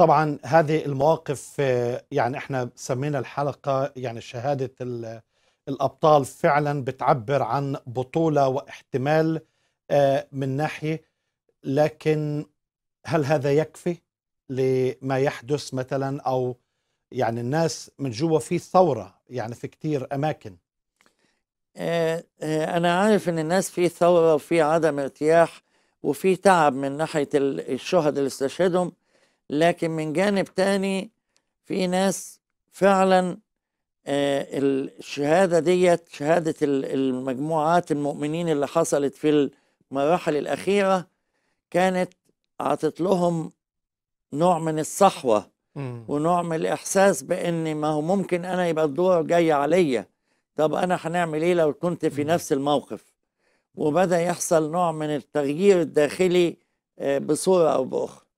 طبعا هذه المواقف آه، يعني احنا سمينا الحلقه يعني شهاده الابطال فعلا بتعبر عن بطوله واحتمال آه، من ناحيه لكن هل هذا يكفي لما يحدث مثلا او يعني الناس من جوا في ثوره يعني في كتير اماكن آه، انا عارف ان الناس في ثوره وفي عدم ارتياح وفي تعب من ناحيه الشهداء اللي استشهدهم لكن من جانب تاني في ناس فعلا آه، الشهاده ديت شهاده المجموعات المؤمنين اللي حصلت في المراحل الاخيره كانت عطت لهم نوع من الصحوه ونوع من الاحساس بان ما هو ممكن انا يبقى الدور جاي عليا طب انا هنعمل ايه لو كنت في نفس الموقف وبدا يحصل نوع من التغيير الداخلي آه، بصوره او باخرى